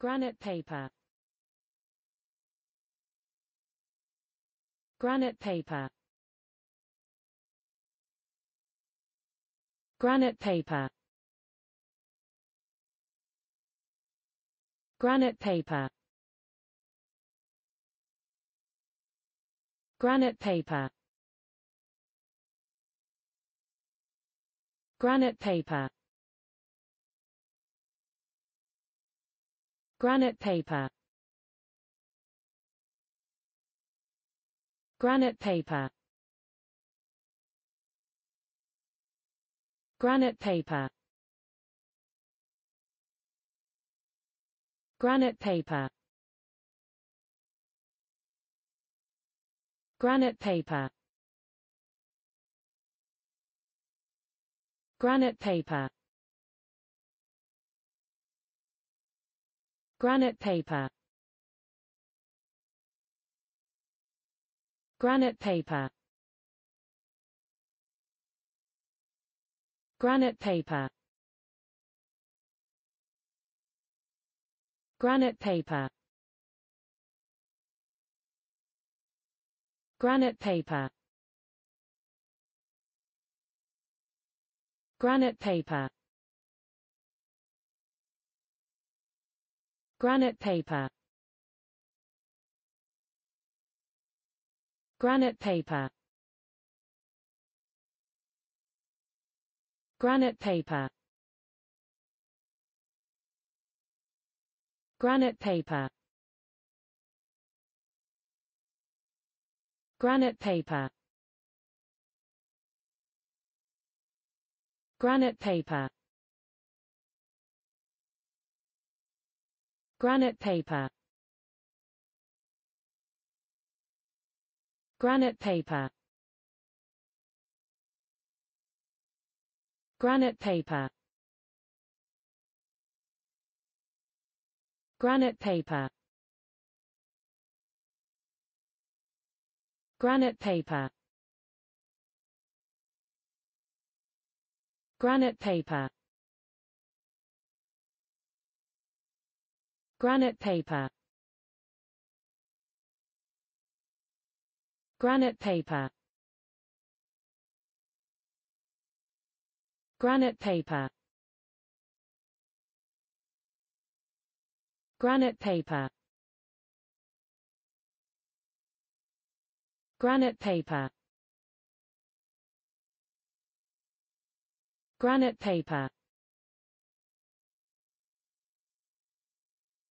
Granite paper Granite paper Granite paper Granite paper Granite paper Granite paper Granite paper Granite paper Granite paper Granite paper Granite paper Granite paper Granite paper Granite paper Granite paper Granite paper Granite paper Granite paper Granite paper Granite paper Granite paper Granite paper Granite paper Granite paper Granite paper Granite paper Granite paper Granite paper Granite paper Granite paper Granite paper Granite paper Granite paper Granite paper Granite paper Granite paper